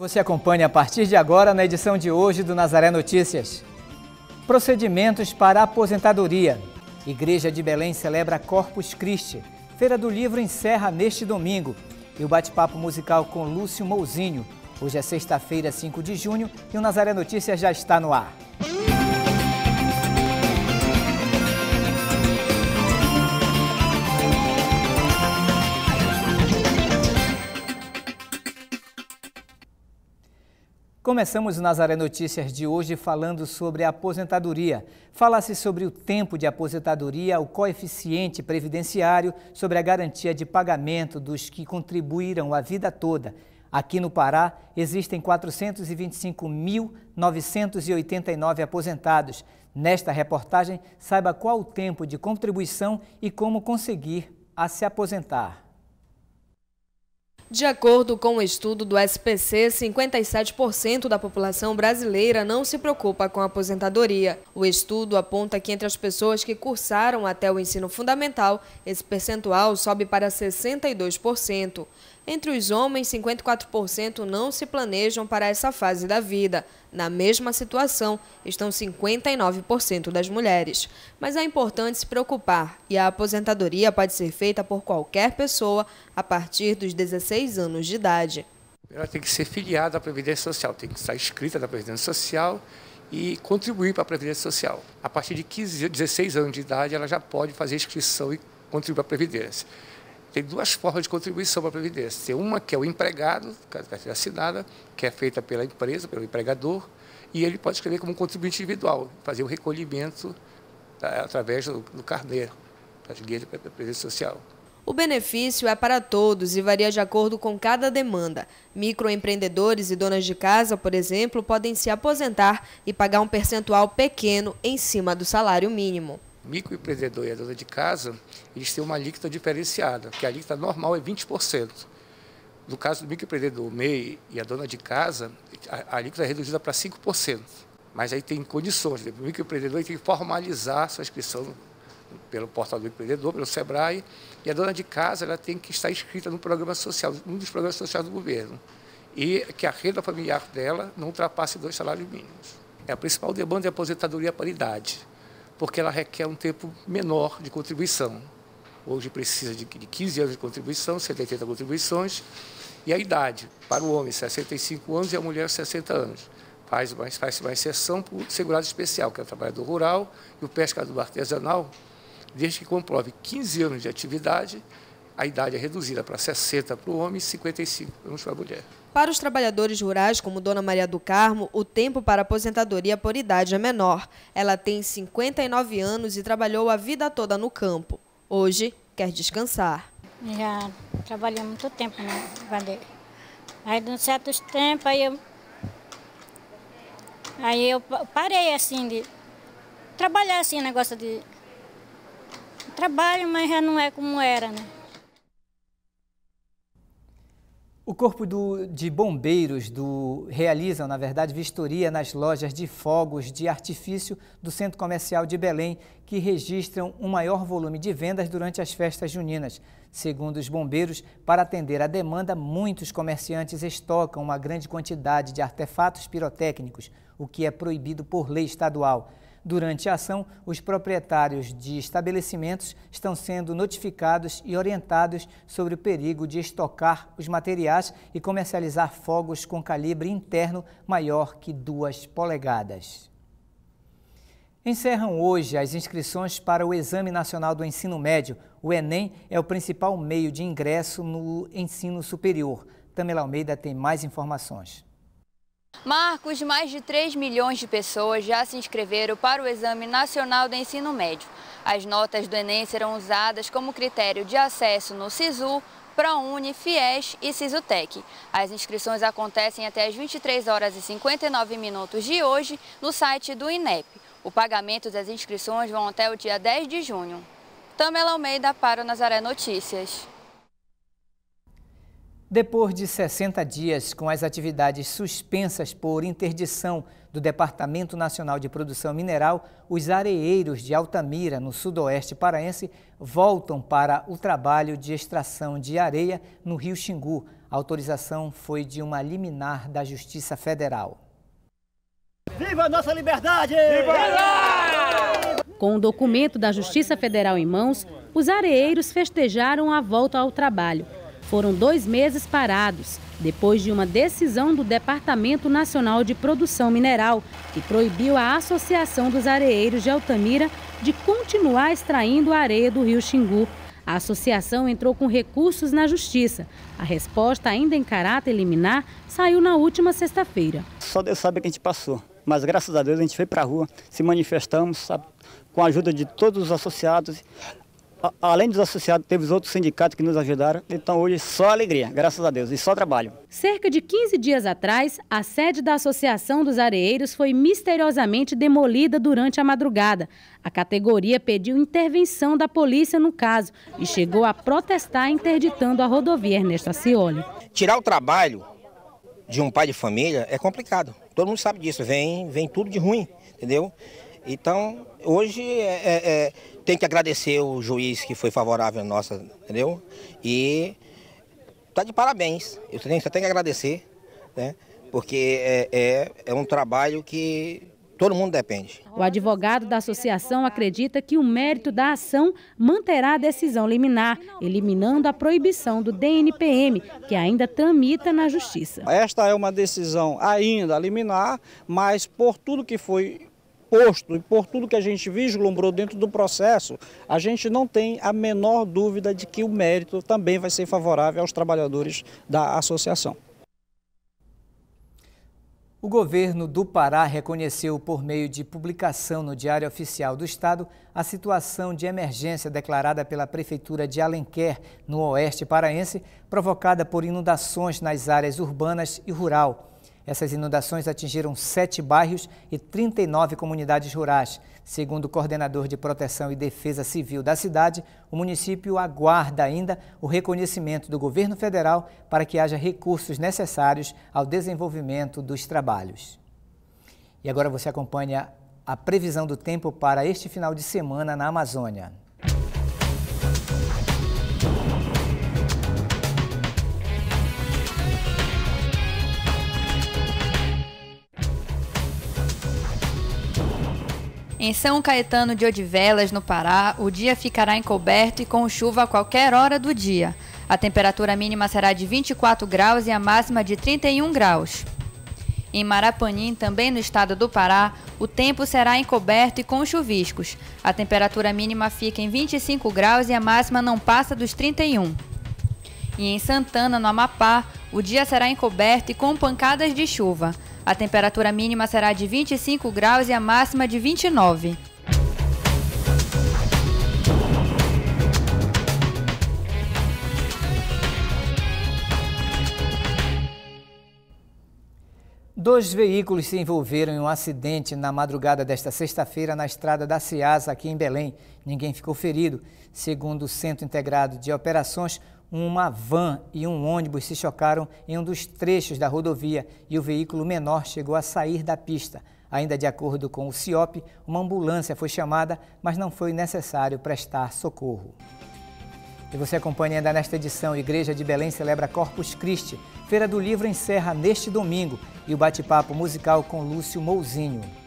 Você acompanha a partir de agora na edição de hoje do Nazaré Notícias. Procedimentos para aposentadoria. Igreja de Belém celebra Corpus Christi. Feira do Livro encerra neste domingo. E o bate-papo musical com Lúcio Mouzinho. Hoje é sexta-feira, 5 de junho, e o Nazaré Notícias já está no ar. Começamos o Nazaré Notícias de hoje falando sobre a aposentadoria. Fala-se sobre o tempo de aposentadoria, o coeficiente previdenciário, sobre a garantia de pagamento dos que contribuíram a vida toda. Aqui no Pará, existem 425.989 aposentados. Nesta reportagem, saiba qual o tempo de contribuição e como conseguir a se aposentar. De acordo com o um estudo do SPC, 57% da população brasileira não se preocupa com a aposentadoria. O estudo aponta que entre as pessoas que cursaram até o ensino fundamental, esse percentual sobe para 62%. Entre os homens, 54% não se planejam para essa fase da vida. Na mesma situação, estão 59% das mulheres. Mas é importante se preocupar, e a aposentadoria pode ser feita por qualquer pessoa a partir dos 16 anos de idade. Ela tem que ser filiada à Previdência Social, tem que estar inscrita na Previdência Social e contribuir para a Previdência Social. A partir de 15, 16 anos de idade, ela já pode fazer inscrição e contribuir para a Previdência tem duas formas de contribuição para a Previdência. Tem uma que é o empregado, é carteira assinada, que é feita pela empresa, pelo empregador, e ele pode escrever como um contribuinte individual, fazer o recolhimento tá, através do, do carneiro, das guias da Previdência Social. O benefício é para todos e varia de acordo com cada demanda. Microempreendedores e donas de casa, por exemplo, podem se aposentar e pagar um percentual pequeno em cima do salário mínimo microempreendedor e a dona de casa, eles têm uma alíquota diferenciada, que a alíquota normal é 20%. No caso do microempreendedor, MEI e a dona de casa, a alíquota é reduzida para 5%. Mas aí tem condições. Né? O microempreendedor tem que formalizar sua inscrição pelo portal do empreendedor, pelo SEBRAE, e a dona de casa ela tem que estar inscrita no programa social, um dos programas sociais do governo, e que a renda familiar dela não ultrapasse dois salários mínimos. É a principal demanda é a aposentadoria paridade porque ela requer um tempo menor de contribuição. Hoje precisa de 15 anos de contribuição, 180 contribuições, e a idade para o homem 65 anos e a mulher 60 anos. Faz mais, faz uma exceção para o segurado especial, que é o trabalhador rural e o pescador artesanal, desde que comprove 15 anos de atividade a idade é reduzida para 60 para o homem e 55 para a mulher. Para os trabalhadores rurais, como Dona Maria do Carmo, o tempo para aposentadoria por idade é menor. Ela tem 59 anos e trabalhou a vida toda no campo. Hoje, quer descansar. Já trabalhei muito tempo, né, Bandeira? Aí, de um certo tempo, aí eu, aí eu parei, assim, de trabalhar, assim, negócio de trabalho, mas já não é como era, né? O Corpo do, de Bombeiros do, realiza, na verdade, vistoria nas lojas de fogos de artifício do Centro Comercial de Belém, que registram um maior volume de vendas durante as festas juninas. Segundo os bombeiros, para atender à demanda, muitos comerciantes estocam uma grande quantidade de artefatos pirotécnicos, o que é proibido por lei estadual. Durante a ação, os proprietários de estabelecimentos estão sendo notificados e orientados sobre o perigo de estocar os materiais e comercializar fogos com calibre interno maior que duas polegadas. Encerram hoje as inscrições para o Exame Nacional do Ensino Médio. O Enem é o principal meio de ingresso no ensino superior. Tamela Almeida tem mais informações. Marcos, mais de 3 milhões de pessoas já se inscreveram para o Exame Nacional do Ensino Médio. As notas do Enem serão usadas como critério de acesso no SISU, ProUni, FIES e SISUTEC. As inscrições acontecem até às 23 horas e 59 minutos de hoje no site do INEP. O pagamento das inscrições vão até o dia 10 de junho. Tamela Almeida para o Nazaré Notícias. Depois de 60 dias com as atividades suspensas por interdição do Departamento Nacional de Produção Mineral, os areeiros de Altamira, no sudoeste paraense, voltam para o trabalho de extração de areia no rio Xingu. A autorização foi de uma liminar da Justiça Federal. Viva a nossa liberdade! Viva! Viva! Com o documento da Justiça Federal em mãos, os areeiros festejaram a volta ao trabalho foram dois meses parados, depois de uma decisão do Departamento Nacional de Produção Mineral, que proibiu a Associação dos Areeiros de Altamira de continuar extraindo a areia do rio Xingu. A associação entrou com recursos na justiça. A resposta, ainda em caráter liminar, saiu na última sexta-feira. Só Deus sabe o que a gente passou, mas graças a Deus a gente foi para a rua, se manifestamos, sabe? com a ajuda de todos os associados além dos associados, teve os outros sindicatos que nos ajudaram. Então hoje só alegria, graças a Deus, e só trabalho. Cerca de 15 dias atrás, a sede da Associação dos Areeiros foi misteriosamente demolida durante a madrugada. A categoria pediu intervenção da polícia no caso e chegou a protestar interditando a rodovia Ernesto Acioli. Tirar o trabalho de um pai de família é complicado. Todo mundo sabe disso, vem, vem tudo de ruim, entendeu? Então, hoje é, é, é, tem que agradecer o juiz que foi favorável à nossa, entendeu? E tá de parabéns. Eu só tenho, só tenho que agradecer, né? Porque é, é, é um trabalho que todo mundo depende. O advogado da associação acredita que o mérito da ação manterá a decisão liminar, eliminando a proibição do DNPM, que ainda tramita na Justiça. Esta é uma decisão ainda liminar, mas por tudo que foi posto e por tudo que a gente vislumbrou dentro do processo, a gente não tem a menor dúvida de que o mérito também vai ser favorável aos trabalhadores da associação. O governo do Pará reconheceu, por meio de publicação no Diário Oficial do Estado, a situação de emergência declarada pela Prefeitura de Alenquer, no Oeste Paraense, provocada por inundações nas áreas urbanas e rural. Essas inundações atingiram sete bairros e 39 comunidades rurais. Segundo o coordenador de Proteção e Defesa Civil da cidade, o município aguarda ainda o reconhecimento do governo federal para que haja recursos necessários ao desenvolvimento dos trabalhos. E agora você acompanha a previsão do tempo para este final de semana na Amazônia. Em São Caetano de Odivelas, no Pará, o dia ficará encoberto e com chuva a qualquer hora do dia. A temperatura mínima será de 24 graus e a máxima de 31 graus. Em Marapanim, também no estado do Pará, o tempo será encoberto e com chuviscos. A temperatura mínima fica em 25 graus e a máxima não passa dos 31. E em Santana, no Amapá, o dia será encoberto e com pancadas de chuva. A temperatura mínima será de 25 graus e a máxima de 29. Dois veículos se envolveram em um acidente na madrugada desta sexta-feira na estrada da Ciasa, aqui em Belém. Ninguém ficou ferido. Segundo o Centro Integrado de Operações, uma van e um ônibus se chocaram em um dos trechos da rodovia e o veículo menor chegou a sair da pista. Ainda de acordo com o CIOP, uma ambulância foi chamada, mas não foi necessário prestar socorro. E você acompanha ainda nesta edição, Igreja de Belém celebra Corpus Christi. Feira do Livro encerra neste domingo e o bate-papo musical com Lúcio Mouzinho.